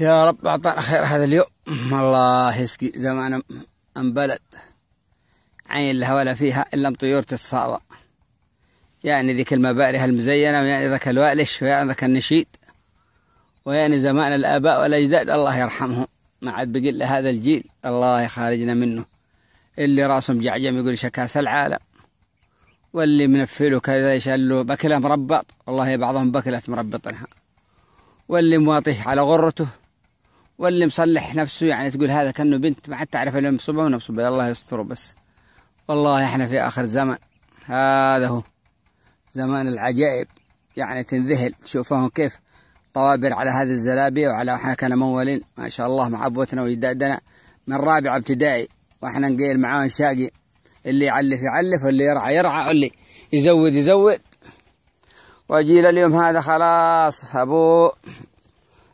يا رب أعطانا خير هذا اليوم الله يسقي زمان أم بلد عين لها ولا فيها إلا طيور الصاوة يعني ذيك المباري المزينة ويعني ذاك الوالش ويعني ذاك النشيد ويعني زمان الآباء والأجداد الله يرحمهم ما عاد بقي إلا هذا الجيل الله يخارجنا منه اللي راسهم جعجم يقول شكاس العالم واللي منفله كذا يشله بكلة مربط والله بعضهم بكلة مربطنها واللي مواطيه على غرته واللي مصلح نفسه يعني تقول هذا كانه بنت ما حد تعرف اللي مصبه ولا مصبه الله يستره بس والله احنا في اخر زمن هذا هو زمان العجائب يعني تنذهل تشوفهم كيف طوابر على هذه الزلابية وعلى احنا كنا مولين ما شاء الله مع ابوتنا واجدادنا من رابع ابتدائي واحنا نقيل معاهم شاقي اللي يعلف يعلف واللي يرعى يرعى واللي يزود يزود وجيل اليوم هذا خلاص ابو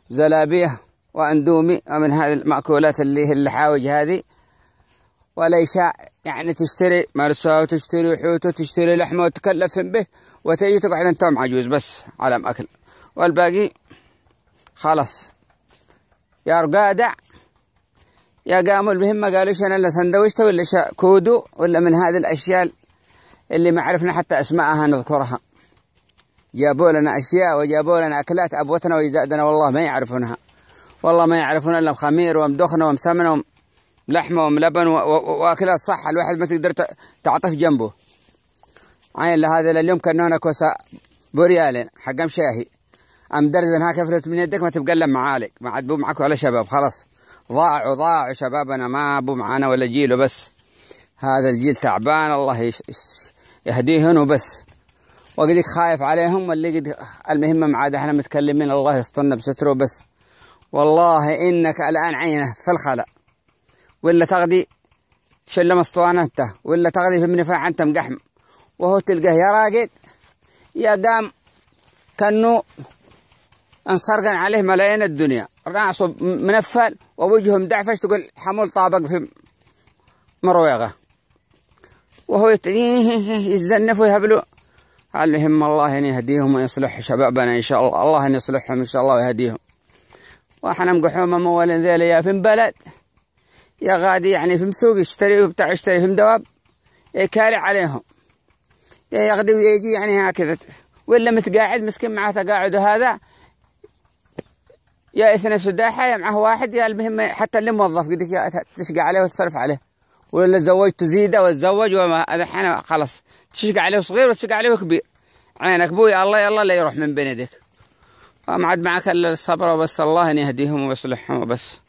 زلابيه واندومي ومن هذه المأكولات اللي هي الحاوج هذه وليس يعني تشتري مرسى وتشتري حوت وتشتري لحمة وتكلف به وتجي تقعد أنت عجوز بس على أكل والباقي خلاص يا رقادع يا قاموا المهم ما قالوش أنا إلا سندويشته ولا كودو ولا من هذه الأشياء اللي ما عرفنا حتى أسماءها نذكرها جابوا لنا أشياء وجابوا لنا أكلات أبوتنا واجدادنا والله ما يعرفونها والله ما يعرفون الا خمير ومدخنه ومسمنه لحمه وملبن واكلها صح الواحد ما تقدر تعطف جنبه عين لهذا اليوم كان كوسا بوريالين بوريال حق شاهي ام درزن هاك فلت من يدك ما تبقى الا معالق ما عاد بو معك ولا شباب خلاص ضاعوا ضاعوا شبابنا ما بو معانا ولا جيله بس هذا الجيل تعبان الله يهديهن وبس وقدك خايف عليهم واللي قد المهمه ما عاد احنا متكلمين الله يسترنا بستره بس والله إنك الآن عينه في الخلا ولا تغدي تشلم اسطوانته ولا تغدي في منفع أنت مقحم وهو تلقاه يا راقد يا دام كأنه انسرقن عليه ملايين الدنيا راسه منفل ووجهه مدعفش تقول حمول طابق في مرويغه وهو يتزنف ويهبلوا لهم الله ان يهديهم ويصلح شبابنا ان شاء الله الله ان يصلحهم ان شاء الله ويهديهم وحنا مقحومة مولا ذيلا يا في بلد يا غادي يعني في سوق يشتري وبتاع يشتري في دواب يكالي عليهم يا يغدي ويجي يعني هكذا ولا متقاعد مسكين معاه تقاعد هذا يا اثنين سداحة يا معه واحد يا المهم حتى اللي موظف قدك تشقى عليه وتصرف عليه ولا زوجت زيدة وتزوج وما الحين خلاص تشقى عليه صغير وتشقى عليه كبير عينك بوي الله يلا لا يروح من بين يديك ما عاد معك إلا الصبر وبس الله أن يهديهم ويصلحهم وبس